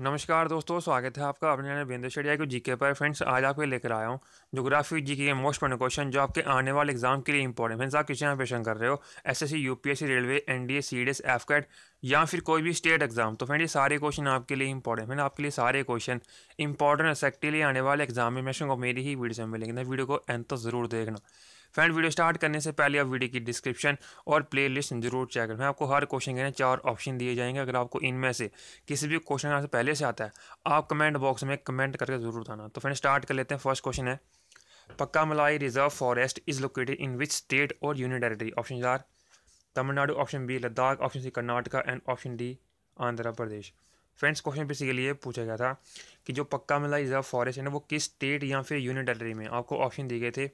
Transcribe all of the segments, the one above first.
नमस्कार दोस्तों स्वागत है आपका अपने ने बेंद्र शडिया को जीके पर फ्रेंड्स आज आपके लेकर आया हूँ जोग्राफी जीके के मोस्ट पॉइंट क्वेश्चन जो आपके आने वाले एग्जाम के लिए इंपॉर्टेंट फ्रेंड्स आप क्वेश्चन यहाँ पेशन कर रहे हो SSC UPSC railway NDA CDS AFCAT या फिर कोई भी स्टेट एग्जाम तो फ्रेंड ये सारे क्वेश्चन आपके लिए इंपॉर्टेंट फ्रेंड आपके लिए सारे क्वेश्चन इंपॉर्टेंट सेक्टी लिए आने वाले एग्जाम में को मेरी ही वीडियो में मिलेंगे तो वीडियो को एंत तो ज़रूर देखना फ्रेंड वीडियो स्टार्ट करने से पहले आप वीडियो की डिस्क्रिप्शन और प्लेलिस्ट जरूर चेक करें आपको हर क्वेश्चन के चार ऑप्शन दिए जाएंगे अगर आपको इनमें से किसी भी क्वेश्चन आपसे पहले से आता है आप कमेंट बॉक्स में कमेंट करके जरूर बताना तो फ्रेंड स्टार्ट कर लेते हैं फर्स्ट क्वेश्चन है पक्का Malai reserve forest is located in which state और union territory option A Tamil Nadu option B Ladakh option C Karnataka and option D Andhra Pradesh friends question पे के लिए पूछा गया था कि जो पक्का मलाई रिजर्व फॉरेस्ट है ना वो किस स्टेट या फिर यूनियन टेरेटरी में आपको ऑप्शन दिए गए थे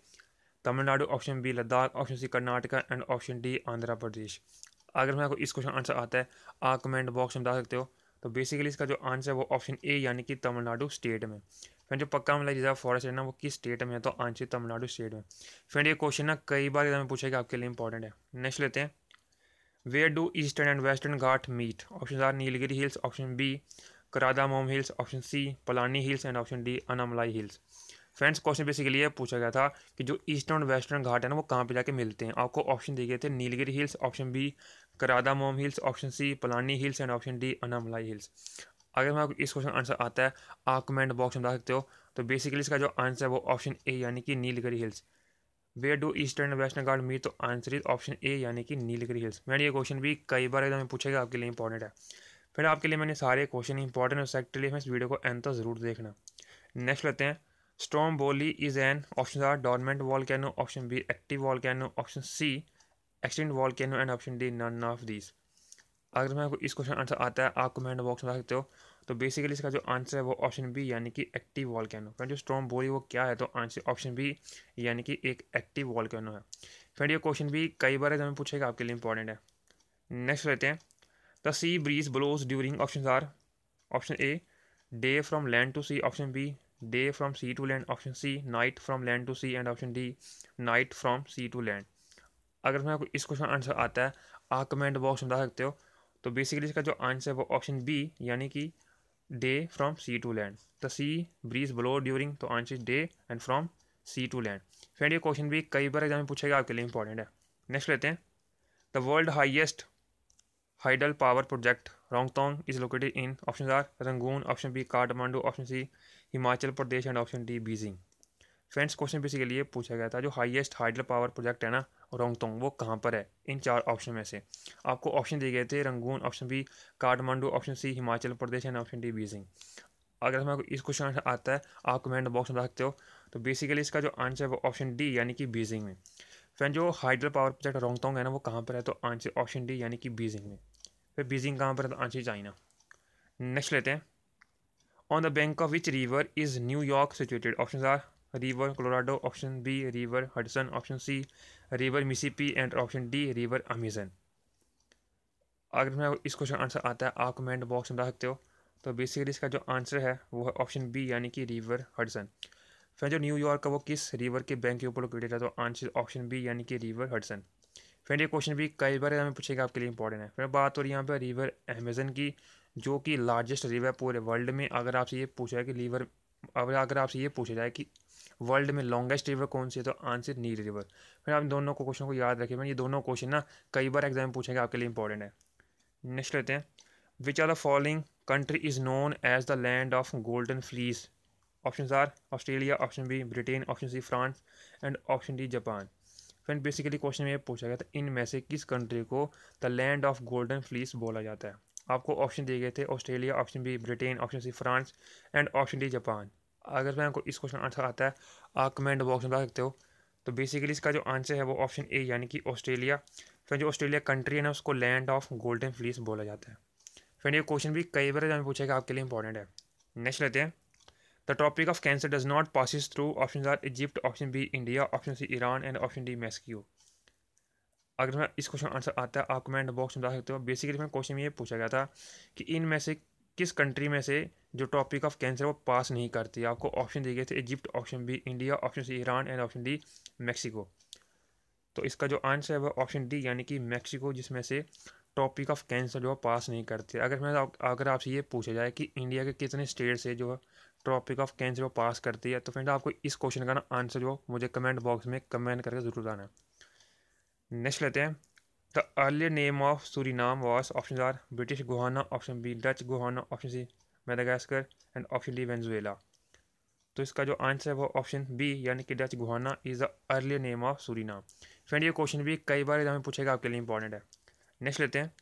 Tamil Nadu option B Ladakh option C Karnataka and option D Andhra Pradesh अगर मैं आपको इस क्वेश्चन आंसर आता है आप कमेंट बॉक्स में बता सकते हो तो बेसिकली इसका जो आंसर है वो ऑप्शन ए यानी कि तमिलनाडु स्टेट में फ्रेंड जो पक्का मलाई जिसका फॉरेस्ट है ना वो किस स्टेट में है तो आंसर तमिलनाडु स्टेट में फ्रेंड ये क्वेश्चन ना कई बार इधर में पूछा कि आपके लिए इंपॉर्टेंट है नेक्स्ट लेते हैं where do eastern and western Ghat meet option A Nilgiri hills option B cardamom hills option C Palani hills and option D Anamalai hills friends question basically ये पूछा गया था कि जो ईस्टर्न और वेस्टर्न घाट है ना वो कहाँ पे जाके मिलते हैं आपको ऑप्शन दिए गए थे Nilgiri hills option B cardamom hills option C Palani hills and option D Anamalai hills अगर मैं आपको इस क्वेश्चन का आंसर आता है आप कमेंट बॉक्स में बता सकते हो तो बेसिकली इसका जो आंसर है वो ऑप्शन ए यानी कि Nilgiri hills where do eastern and western Ghat meet तो आंसर इज ऑप्शन ए यानी कि नीलगिरी हिल्स मैंने ये क्वेश्चन भी कई बार एकदम पूछेगा आपके लिए इंपॉर्टेंट है फिर आपके लिए मैंने सारे क्वेश्चन इंपॉर्टेंट है उसके लिए इस वीडियो को एंड तो ज़रूर देखना नेक्स्ट लेते हैं Stromboli is an options wall dormant volcano, option B active volcano, option C extinct volcano and option D none of this अगर मैं आपको इस क्वेश्चन आंसर आता है आप कमेंट बॉक्स में सकते हो तो बेसिकली इसका जो आंसर है वो ऑप्शन बी यानी कि एक्टिव वॉल कैनो फ्रेंड जो स्ट्रॉन्ग बोली वो क्या है तो आंसर ऑप्शन बी यानी कि एक एक्टिव वॉल कैनो है फ्रेंड ये क्वेश्चन भी कई बार हमें पूछेगा आपके लिए इंपॉर्टेंट है नेक्स्ट रहते हैं the sea breeze blows during option A option A day from land to sea option B day from sea to land option C night from land to sea and option D night from sea to land अगर तुम्हें इस question answer आता है आप comment box में बता सकते हो तो बेसिकली इसका जो आंसर है वो ऑप्शन बी यानी कि day from sea to land the sea breeze blow during तो answer day and from sea to land friend ये क्वेश्चन भी कई बार एग्जाम में पूछेगा आपके लिए इंपॉर्टेंट है नेक्स्ट लेते हैं the world highest hydel power project Rongtong is located in option A Rangoon option B Kathmandu option C Himachal Pradesh and option D Beijing friends question basically ये पूछा गया था जो हाईएस्ट हाइडल पावर प्रोजेक्ट है ना रोंगतोंग वो कहाँ पर है इन चार ऑप्शन में से आपको ऑप्शन दिए गए थे Rangoon option B Kathmandu option C Himachal Pradesh and option D Beijing अगर हमें इस क्वेश्चन आता है आप कमेंट बॉक्स में रखते हो तो बेसिकली इसका जो आंसर है वो ऑप्शन डी यानी कि बीजिंग में फ्रेंड जो हाइड्रल पावर प्रोजेक्ट रोंगतोंग है ना वो कहाँ पर है तो आंसर ऑप्शन डी यानी कि बीजिंग में फिर बीजिंग कहाँ पर है तो आंसर चाइना नेक्स्ट लेते हैं on the bank of which river is New York situated? Options are River Colorado, option B, River Hudson, option C, River Mississippi and option D, River Amazon. अगर मैं इस question answer आता है आप comment box में बता सकते हो तो बेसिकली इसका जो आंसर है वो है ऑप्शन बी यानी कि रिवर हडसन फिर जो न्यूयॉर्क का वो किस रिवर के बैंक के ऊपर लोकेटेड है तो आंसर ऑप्शन बी यानी कि रिवर हडसन फ्रेंड ये क्वेश्चन भी कई बार हमें पूछेगा आपके लिए इंपॉर्टेंट है फिर बात हो रही है यहाँ पर रिवर अमेजन की जो कि लार्जेस्ट रिवर है पूरे वर्ल्ड में अगर आपसे ये पूछा है कि लीवर अगर अगर आपसे ये पूछा जाए कि वर्ल्ड में लॉन्गेस्ट रिवर कौन सी है तो आंसर नील रिवर फिर आप दोनों को क्वेश्चन को याद रखें मैंने ये दोनों क्वेश्चन ना कई बार एग्जाम में पूछेंगे आपके लिए इंपॉर्टेंट है नेक्स्ट लेते हैं which are the following country is known as the land of golden fleece option A Australia option B Britain option C France and option D Japan friend basically question में ये पूछा गया था इन में से किस कंट्री को the land of golden fleece बोला जाता है आपको ऑप्शन दिए गए थे Australia option B Britain option C France and option D Japan अगर मैं आपको इस क्वेश्चन आंसर आता है आप कमेंट बॉक्स में बता सकते हो तो बेसिकली इसका जो आंसर है वो ऑप्शन ए यानी कि ऑस्ट्रेलिया फ्रेंड जो ऑस्ट्रेलिया कंट्री है ना उसको लैंड ऑफ गोल्डन फ्लीस बोला जाता है फ्रेंड ये क्वेश्चन भी कई बार हमें पूछा गया आपके लिए इंपॉर्टेंट है नेक्स्ट लेते हैं the topic of cancer does not passes through option A Egypt option B India option C Iran and option D Mexico अगर मैं इस क्वेश्चन आंसर आता है आप कमेंट बॉक्स में बता सकते हो बेसिकली मैं क्वेश्चन ये पूछा गया था कि इन में से किस कंट्री में से जो टॉपिक ऑफ कैंसर वो पास नहीं करती आपको ऑप्शन दिए गए थे Egypt option B India option C Iran and option D Mexico तो इसका जो आंसर है वो ऑप्शन डी यानी कि मैक्सिको जिसमें से टॉपिक ऑफ कैंसर जो पास नहीं करती अगर मैं अगर आपसे ये पूछा जाए कि इंडिया के कितने स्टेट से जो टॉपिक ऑफ कैंसर वो पास करती है तो फ्रेंड आपको इस क्वेश्चन का ना आंसर जो मुझे कमेंट बॉक्स में कमेंट करके जरूर आना नेक्स्ट लेते हैं the earlier name of Suriname was option A British Guiana option B Dutch Guiana option C Madagascar and option D Venezuela तो इसका जो आंसर है वो ऑप्शन बी यानी कि Dutch Guiana is the earlier name of Suriname friend ये question भी कई बार एग्जाम पूछेगा आपके लिए इंपॉर्टेंट है नेक्स्ट लेते हैं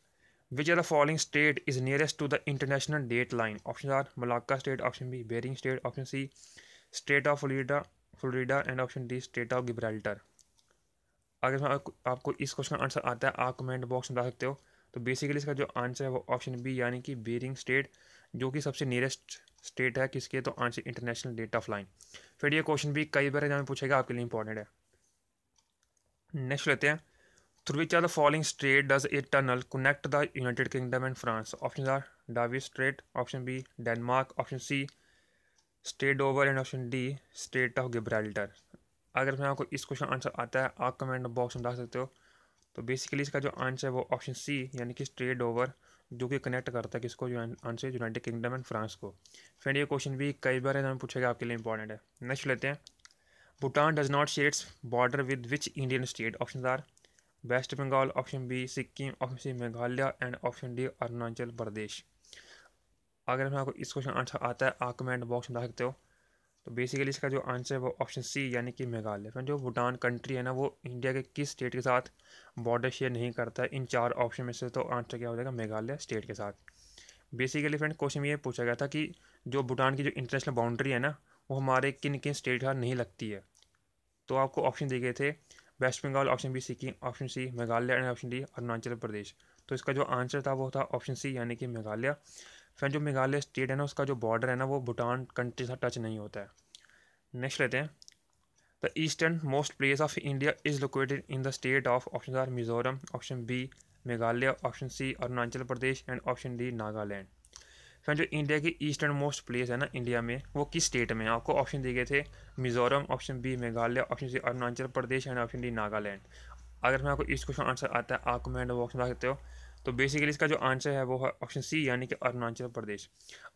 which are the following strait is nearest to the international date line option A Malacca strait option B Bering strait option C strait of Florida Florida and option D strait of Gibraltar अगर इसमें आपको, इस question का answer आता है आप comment box में बता सकते हो तो बेसिकली इसका जो आंसर है वो ऑप्शन बी यानी कि बेरिंग स्टेट जो कि सबसे नियरेस्ट स्टेट है किसके तो answer international date of line फिर ये क्वेश्चन भी कई बार एग्जाम पूछेगा आपके लिए इंपॉर्टेंट है नेक्स्ट लेते हैं through which are the following strait does a tunnel connect the United Kingdom and France option A Dover strait option B Denmark option C strait over and option D strait of Gibraltar अगर मैं आपको इस question answer आता है आप comment box में डाल सकते हो तो बेसिकली इसका जो आंसर है वो ऑप्शन सी यानी कि स्ट्रेट ओवर जो कि कनेक्ट करता है किसको answer United Kingdom and France को फ्रेंड ये क्वेश्चन भी कई बार है पूछेगा आपके लिए इंपॉर्टेंट है नेक्स्ट लेते हैं Bhutan does not share its border with which Indian state option A West Bengal option B Sikkim option C Meghalaya and option D Arunachal Pradesh अगर मैं आपको इस क्वेश्चन आंसर आता है आप कमेंट बॉक्स में डाल सकते हो तो बेसिकली इसका जो आंसर है वो ऑप्शन सी यानी कि मेघालय फ्रेंड जो भूटान कंट्री है ना वो इंडिया के किस स्टेट के साथ बॉर्डर शेयर नहीं करता है इन चार ऑप्शन में से तो आंसर क्या हो जाएगा मेघालय स्टेट के साथ बेसिकली फ्रेंड क्वेश्चन ये पूछा गया था कि जो भूटान की जो इंटरनेशनल बाउंड्री है ना वो हमारे किन किन स्टेट के साथ नहीं लगती है तो आपको ऑप्शन दिए गए थे West Bengal option B Sikkim option C Meghalaya and option D Arunachal Pradesh तो इसका जो आंसर था वो था ऑप्शन सी यानी कि मेघालय फ्रेंड जो मेघालय स्टेट है ना उसका जो बॉर्डर है ना वो भूटान कंट्री से टच नहीं होता है नेक्स्ट लेते हैं the eastern most place of India is located in the state of option A Mizoram option B Meghalaya option C Arunachal Pradesh and option D Nagaland friend जो इंडिया की ईस्टर्न मोस्ट प्लेस है ना इंडिया में वो किस स्टेट में है आपको ऑप्शन दिए गए थे Mizoram option B Meghalaya option C Arunachal Pradesh and option D Nagaland अगर मैं आपको इस क्वेश्चन आंसर आता है आप कमेंट बॉक्स में सकते हो तो बेसिकली इसका जो आंसर है वो है ऑप्शन सी यानी कि अरुणाचल प्रदेश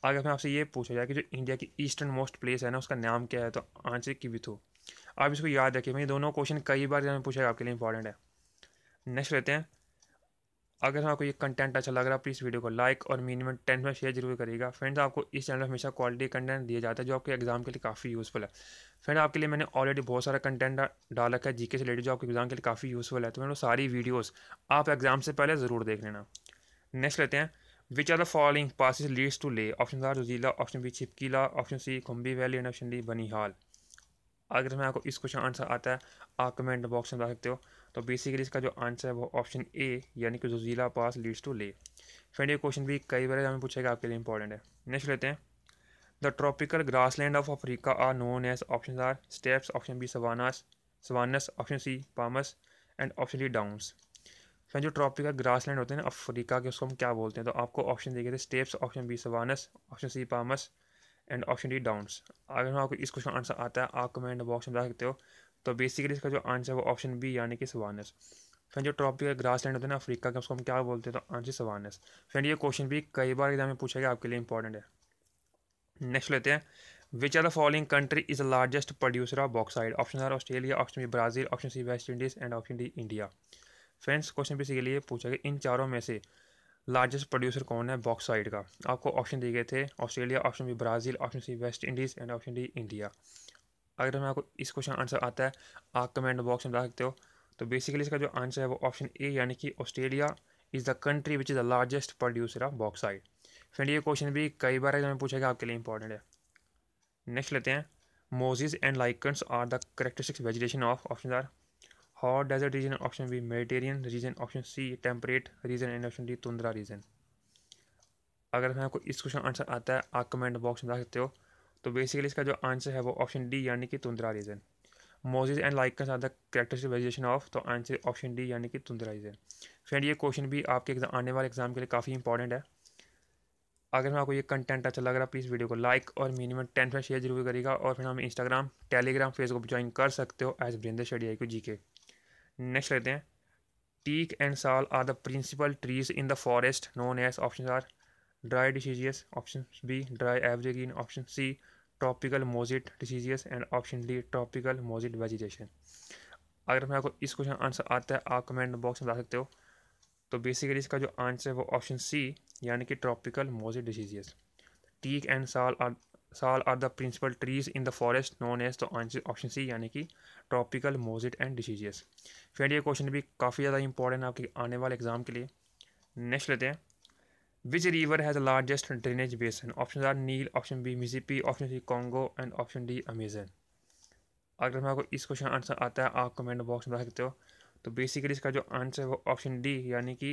आगे मैं आपसे ये पूछा जाए कि जो इंडिया की ईस्टर्न मोस्ट प्लेस है ना उसका नाम क्या है तो आंसर किबिथू आप इसको याद रखिए मैं दोनों क्वेश्चन कई बार पूछा आपके लिए इंपॉर्टेंट है नेक्स्ट लेते हैं अगर हाँ, आपको ये कंटेंट अच्छा लग रहा है प्लीज़ वीडियो को लाइक और मिनिमम टेन में शेयर जरूर करेगा फ्रेंड्स आपको इस चैनल में हमेशा क्वालिटी कंटेंट दिया जाता है जो आपके एग्जाम के लिए काफ़ी यूज़फुल है फ्रेंड आपके लिए मैंने ऑलरेडी बहुत सारा कंटेंट डाल रखा है जीके से रिलेटेड जो आपके एग्जाम के लिए काफ़ी यूज़फुल है तो मैंने सारी वीडियोज़ आप एग्जाम से पहले ज़रूर देख लेना नेक्स्ट लेते हैं which are the following is leads to Leh option A Zojila option B Shipkila option C Khumbi valley and option D Banihal अगर मैं आपको इस क्वेश्चन आंसर आता है आप कमेंट बॉक्स में बता सकते हो तो बेसिकली इसका जो आंसर है वो ऑप्शन ए यानी कि Zojila pass leads to Leh friend ये क्वेश्चन भी कई बार हमें पूछेगा आपके लिए इंपॉर्टेंट है नेक्स्ट लेते हैं the tropical grass land of Africa are known as option A steppes option B savannas savannas option C pampas and option D downs friend जो ट्रॉपिकल ग्रास लैंड होते हैं ना अफ्रीका के उसको हम क्या बोलते हैं तो आपको ऑप्शन देखे थे steppes option B savannas option C pampas and option D downs अगर आपको इस क्वेश्चन आंसर आता है आप कमेंट बॉक्स में बता सकते हो तो बेसिकली इसका जो आंसर है वो ऑप्शन बी यानी कि सवानस फ्रेंड जो ट्रॉपिक ग्रास लैंड होता है ना अफ्रीका का उसको हम क्या बोलते हैं तो आंसर सवानस फ्रेंड ये क्वेश्चन भी कई बार एग्जाम में पूछा गया आपके लिए इंपॉर्टेंट है नेक्स्ट लेते हैं which are the following country is the largest producer of bauxite option A Australia option B Brazil option C West Indies and option D India friends question basically लिए पूछा गया इन चारों में से लार्जेस्ट प्रोड्यूसर कौन है बॉक्साइड का आपको ऑप्शन दिए गए थे Australia option B Brazil option C West Indies and option D India अगर मैं आपको इस क्वेश्चन आंसर आता है आप कमेंट बॉक्स में बता सकते हो तो बेसिकली इसका जो आंसर है वो ऑप्शन ए यानी कि Australia is the country which is the largest producer of bauxite friend ये क्वेश्चन भी कई बार एग्जाम में पूछा गया आपके लिए इंपॉर्टेंट है नेक्स्ट लेते हैं mosses and lichens are the characteristics vegetation of option A hot desert region option B Mediterranean region option C temperate region and option D tundra region अगर मैं आपको इस क्वेश्चन आंसर आता है आप कमेंट बॉक्स में बता सकते हो तो बेसिकली इसका जो आंसर है वो ऑप्शन डी यानी कि tundra region mosses and like are the characteristic vegetation of तो आंसर ऑप्शन डी यानी कि तुंदरा रीजन फ्रेंड ये क्वेश्चन भी आपके एग्जाम आने वाले एग्जाम के लिए काफ़ी इंपॉर्टेंट है अगर मैं आपको ये कंटेंट अच्छा लग रहा है प्लीज़ वीडियो को लाइक और मिनिमम टेन फ्रेंड शेयर जरूर करेगा और फिर हम इंस्टाग्राम टेलीग्राम फेसबुक ज्वाइन कर सकते हो एज ब्रिंदर शेडी आई को जी के नेक्स्ट लेते हैं teak and sal are the principal trees in the forest known as option A dry deciduous option B dry evergreen option C tropical moist deciduous and option D tropical moist vegetation अगर मैं आपको इस question answer आता है आप comment box में बता सकते हो तो बेसिकली इसका जो आंसर है वो ऑप्शन सी यानी कि tropical moist deciduous teak and sal are sal are the principal trees in the forest known as तो आंसर ऑप्शन सी यानी कि tropical moist and deciduous friend ये क्वेश्चन भी काफ़ी ज़्यादा इंपॉर्टेंट है आपके आने वाले एग्ज़ाम के लिए नेक्स्ट लेते हैं Which river has the largest drainage basin? Options are nil option B Mississippi, option C Congo and option D Amazon. अगर मैं आपको इस क्वेश्चन आंसर आता है आप कमेंट बॉक्स में बता सकते हो तो बेसिकली इसका जो आंसर है वो ऑप्शन डी यानी कि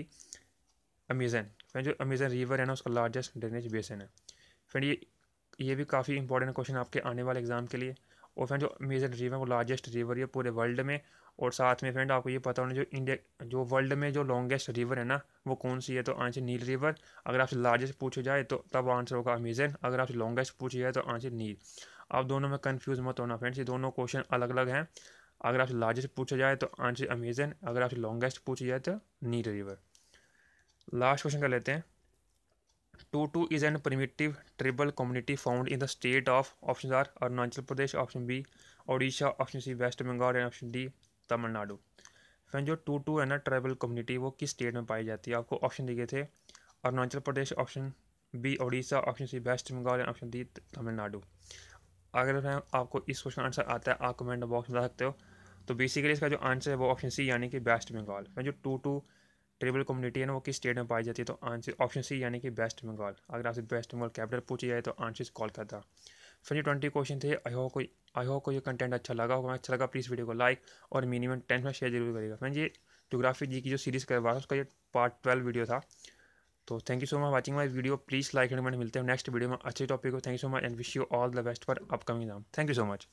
अमेजन फ्रेंड जो अमेजन रिवर है ना उसका लार्जेस्ट ड्रेनेज बेसन है फ्रेंड ये ये भी काफ़ी इंपॉर्टेंट क्वेश्चन आपके आने वाले एग्जाम के लिए और फ्रेंड जो अमेजन रिवर है वो लार्जेस्ट रिवर है पूरे वर्ल्ड में और साथ में फ्रेंड आपको ये पता होना जो इंडिया जो वर्ल्ड में जो लॉन्गेस्ट रिवर है ना वो कौन सी है तो आंसर नील रिवर अगर आपसे लार्जेस्ट पूछे जाए तो तब आंसर होगा अमेजन अगर आपसे लॉन्गेस्ट पूछे जाए तो आंसर नील आप दोनों में कन्फ्यूज मत होना फ्रेंड्स ये दोनों क्वेश्चन अलग अलग हैं अगर आपसे लार्जेस्ट पूछा जाए तो आंसर अमेजन अगर आपसे लॉन्गेस्ट पूछा जाए तो नील रिवर लास्ट क्वेश्चन कर लेते हैं Toto is an tribal tribal community found in the state of option A Arunachal Pradesh option B Odisha option C West Bengal and option D Tamil Nadu friend जो टू टू है ना ट्राइबल कम्युनिटी वो किस स्टेट में पाई जाती है आपको ऑप्शन दिए थे Arunachal Pradesh option B Orissa option C West Bengal and option D Tamil Nadu अगर मैं आपको इस क्वेश्चन का आंसर आता है आप कमेंट बॉक्स में बता सकते हो तो बेसिकली इसका जो आंसर है वो ऑप्शन सी यानी कि वेस्ट बंगाल फ्रेंड जो टू टू ट्रेबल कम्युनिटी है ना वो किस स्टेट में पाई जाती है तो आंसर ऑप्शन सी यानी कि वेस्ट बंगाल अगर आपसे वेस्ट बंगाल कैपिटल पूछी जाए तो आंसर कोलकाता फिर ये ट्वेंटी क्वेश्चन थे आई होप को आई होप को ये कंटेंट अच्छा लगा होगा अच्छा लगा प्लीज़ वीडियो को लाइक और मिनिमम टेंथ में शेयर जरूर करेगा फ्रेंड ये जोग्राफी जी की जो सीरीज़ करवा रहा उसका ये पार्ट ट्वेल्व वीडियो था तो thank you so much watching my video please like and comment मिलते हैं नेक्स्ट वीडियो में अच्छे टॉपिक को thank you so much and wish you all the best for upcoming exam thank you so much